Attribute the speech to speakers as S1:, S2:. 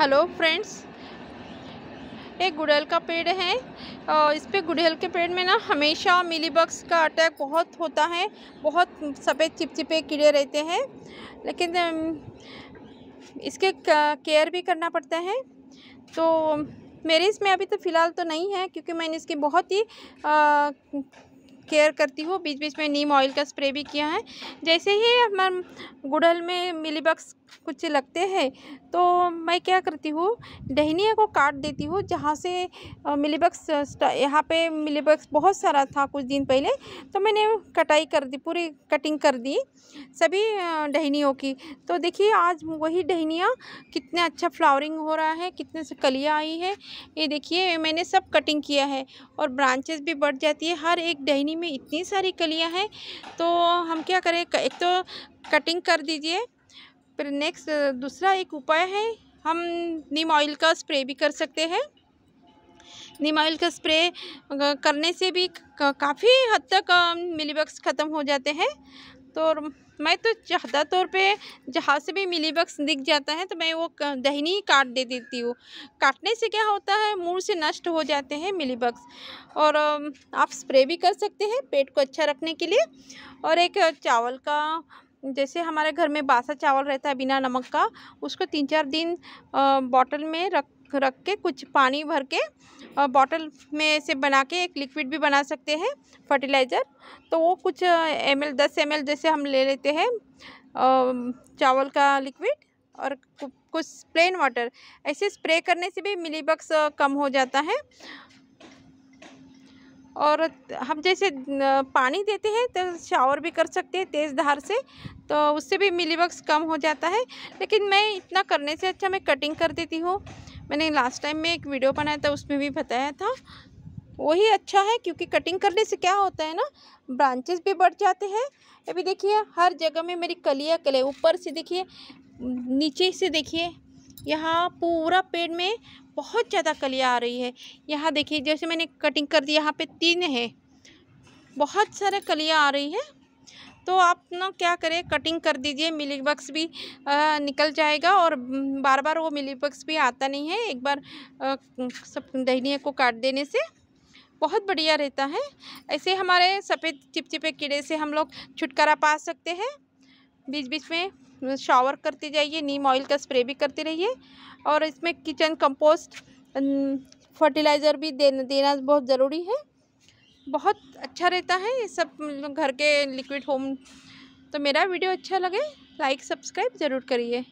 S1: hello friends एक गुड़हल का पेड़ है और इस पे गुड़हल के पेड़ में ना हमेशा मिलीबग्स का अटैक बहुत होता है बहुत सफ़ेद चिपचिपे कीड़े रहते हैं लेकिन इसके केयर भी करना पड़ता है तो मेरे इसमें अभी तो फ़िलहाल तो नहीं है क्योंकि मैंने इसकी बहुत ही आ, केयर करती हूँ बीच बीच में नीम ऑयल का स्प्रे भी किया है जैसे ही हमारे गुड़हल में मिलीबक्स कुछ लगते हैं तो मैं क्या करती हूँ डहनिया को काट देती हूँ जहाँ से मिलीबक्स यहाँ पे मिलीबक्स बहुत सारा था कुछ दिन पहले तो मैंने कटाई कर दी पूरी कटिंग कर दी सभी डहनियों की तो देखिए आज वही डहनिया कितना अच्छा फ्लावरिंग हो रहा है कितने से कलियाँ आई है ये देखिए मैंने सब कटिंग किया है और ब्रांचेस भी बढ़ जाती है हर एक डहनी में इतनी सारी कलियां हैं तो हम क्या करें एक तो कटिंग कर दीजिए फिर नेक्स्ट दूसरा एक उपाय है हम नीम ऑयल का स्प्रे भी कर सकते हैं नीम ऑयल का स्प्रे करने से भी काफ़ी हद तक मिलीबग्स ख़त्म हो जाते हैं तो मैं तो ज़्यादा तौर पे जहाँ से भी मिली बक्स दिख जाता है तो मैं वो दहनी ही काट दे देती हूँ काटने से क्या होता है मुँह से नष्ट हो जाते हैं मिली बक्स और आप स्प्रे भी कर सकते हैं पेट को अच्छा रखने के लिए और एक चावल का जैसे हमारे घर में बासा चावल रहता है बिना नमक का उसको तीन चार दिन बॉटल में रख रख रख के कुछ पानी भर के बॉटल में से बना के एक लिक्विड भी बना सकते हैं फर्टिलाइज़र तो वो कुछ एम एल दस एम एल जैसे हम ले लेते हैं चावल का लिक्विड और कुछ प्लेन वाटर ऐसे स्प्रे करने से भी मिलीबक्स कम हो जाता है और हम जैसे पानी देते हैं तो शावर भी कर सकते हैं तेज़ धार से तो उससे भी मिलीबक्स कम हो जाता है लेकिन मैं इतना करने से अच्छा मैं कटिंग कर देती हूँ मैंने लास्ट टाइम में एक वीडियो बनाया था उसमें भी बताया था वही अच्छा है क्योंकि कटिंग करने से क्या होता है ना ब्रांचेस भी बढ़ जाते हैं अभी देखिए हर जगह में मेरी कलिया कले ऊपर से देखिए नीचे से देखिए यहाँ पूरा पेड़ में बहुत ज़्यादा कलिया आ रही है यहाँ देखिए जैसे मैंने कटिंग कर दी यहाँ पे तीन है बहुत सारे कलिया आ रही है तो आप ना क्या करें कटिंग कर दीजिए मिली बक्स भी आ, निकल जाएगा और बार बार वो मिली बक्स भी आता नहीं है एक बार आ, सब दहनी को काट देने से बहुत बढ़िया रहता है ऐसे हमारे सफ़ेद चिपचिपे कीड़े से हम लोग छुटकारा पा सकते हैं बीच बीच में शावर करते जाइए नीम ऑयल का स्प्रे भी करते रहिए और इसमें किचन कंपोस्ट फर्टिलाइज़र भी देना देना बहुत ज़रूरी है बहुत अच्छा रहता है ये सब घर के लिक्विड होम तो मेरा वीडियो अच्छा लगे लाइक सब्सक्राइब ज़रूर करिए